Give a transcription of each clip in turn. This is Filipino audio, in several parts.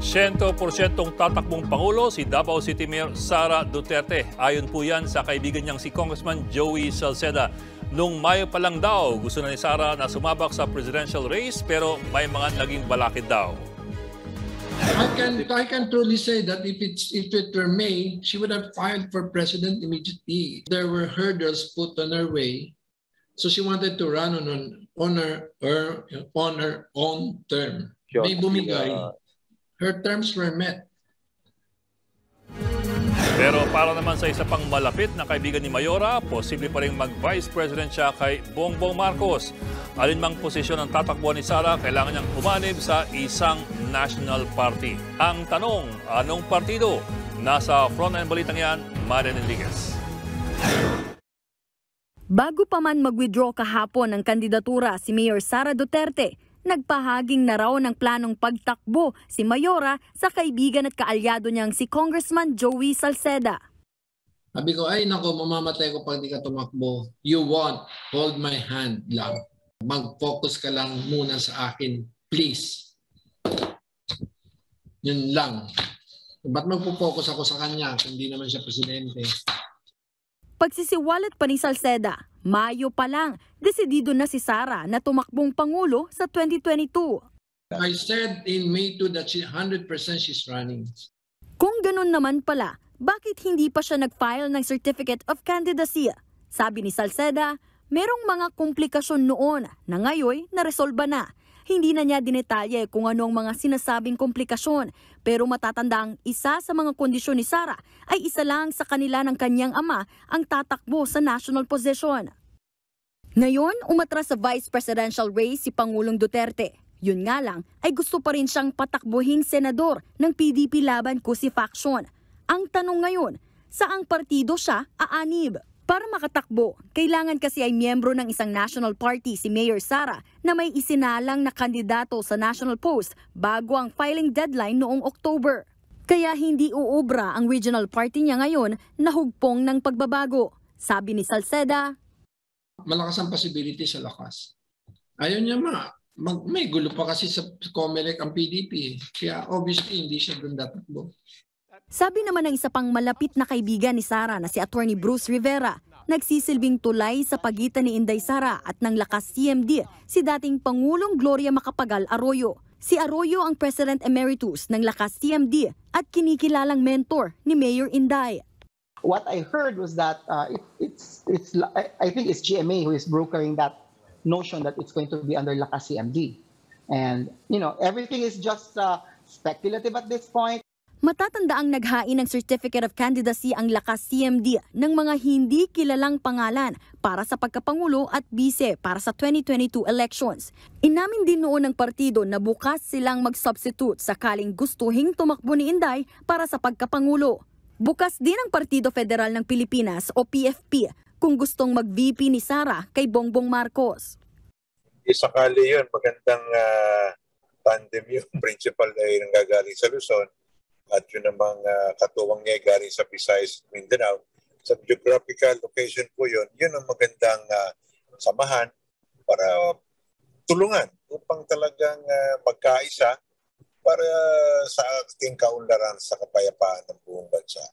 100% tatakbong Pangulo si Davao City Mayor Sara Duterte. Ayon po yan sa kaibigan niyang si Congressman Joey Salceda. Noong Mayo pa lang daw, gusto na ni Sara na sumabak sa presidential race pero may mga naging balakid daw. I can I can truly say that if it's if it were May, she would have filed for president immediately. There were hurdles put on her way, so she wanted to run on on, on her, her on her own term. May bumigay. Uh, her terms were met. Pero para naman sa isa pang malapit na kaibigan ni Mayora, posible pa rin mag-vice president siya kay Bongbong Marcos. Alinmang posisyon ang tatakbuhan ni Sara, kailangan niyang umanib sa isang national party. Ang tanong, anong partido? Nasa front-end balitang yan, Maren Enriquez. Bago pa man mag-withdraw kahapon ng kandidatura si Mayor Sara Duterte, Nagpahaging na raw ng planong pagtakbo si Mayora sa kaibigan at kaalyado niyang si Congressman Joey Salceda. Sabi ko, ay nako, mamamatay ko pag di ka tumakbo. You want, Hold my hand lang. Mag-focus ka lang muna sa akin. Please. Yun lang. Ba't magpo-focus ako sa kanya kung hindi naman siya presidente? Pagsisiwalat pa ni Salceda, Mayo pa lang, desidido na si Sara na tumakbong Pangulo sa 2022. I said in May 2 that she 100% she's running. Kung ganun naman pala, bakit hindi pa siya nag-file ng Certificate of Candidacy? Sabi ni Salceda, merong mga komplikasyon noon na ngayon ngayoy naresolba na. Hindi na niya dinetalye kung ano ang mga sinasabing komplikasyon pero matatandang isa sa mga kondisyon ni Sara ay isa lang sa kanila ng kanyang ama ang tatakbo sa national position. Ngayon, umatras sa vice presidential race si Pangulong Duterte. Yun nga lang ay gusto pa rin siyang patakbuhin senador ng PDP laban ko si faction. Ang tanong ngayon, saang partido siya aanib? Para makatakbo, kailangan kasi ay miyembro ng isang national party si Mayor Sara na may isinalang na kandidato sa national post bago ang filing deadline noong October. Kaya hindi uubra ang regional party niya ngayon na hugpong ng pagbabago, sabi ni Salceda. Malakas ang possibility sa lakas. Ayaw niya ma, mag, may gulo pa kasi sa COMELEC ang PDP. Kaya obviously hindi siya doon datakbo. Sabi naman ng isa pang malapit na kaibigan ni Sara na si Attorney Bruce Rivera, nagsisilbing tulay sa pagitan ni Inday Sara at ng lakas CMD si dating Pangulong Gloria Macapagal Arroyo. Si Arroyo ang President Emeritus ng lakas CMD at kinikilalang mentor ni Mayor Inday. What I heard was that uh, it, it's, it's, I think it's GMA who is brokering that notion that it's going to be under lakas CMD. And, you know, everything is just uh, speculative at this point. Matatanda ang naghain ng Certificate of Candidacy ang lakas CMD ng mga hindi kilalang pangalan para sa pagkapangulo at bise para sa 2022 elections. Inamin din noon ng partido na bukas silang mag-substitute sakaling gustuhing tumakbo ni Inday para sa pagkapangulo. Bukas din ang Partido Federal ng Pilipinas o PFP kung gustong mag-VP ni Sara kay Bongbong Marcos. Isakali yun, magandang uh, tandem yung principal na yung gagaling sa Luzon at yun namang uh, katuwang niya galing sa Visayas Mindanao. Sa geographical location po yun, yun ang magandang uh, samahan para tulungan upang talagang uh, magkaisa para sa ating kaunlaran sa kapayapaan ng buong bansa.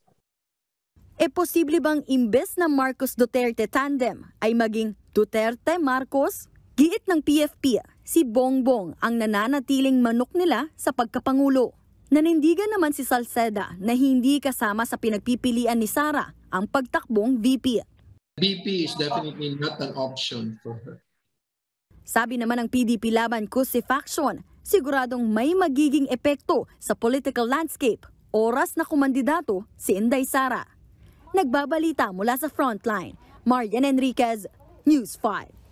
E posible bang imbes na Marcos Duterte tandem ay maging Duterte Marcos? Giit ng PFP, si Bongbong ang nananatiling manok nila sa pagkapangulo. Nanindigan naman si Salceda na hindi kasama sa pinagpipilian ni Sara ang pagtakbong VP. VP is definitely not an option for her. Sabi naman ng PDP laban ko si Faction, siguradong may magiging epekto sa political landscape oras na kumandidato si Inday Sara. Nagbabalita mula sa Frontline, Marian Enriquez, News 5.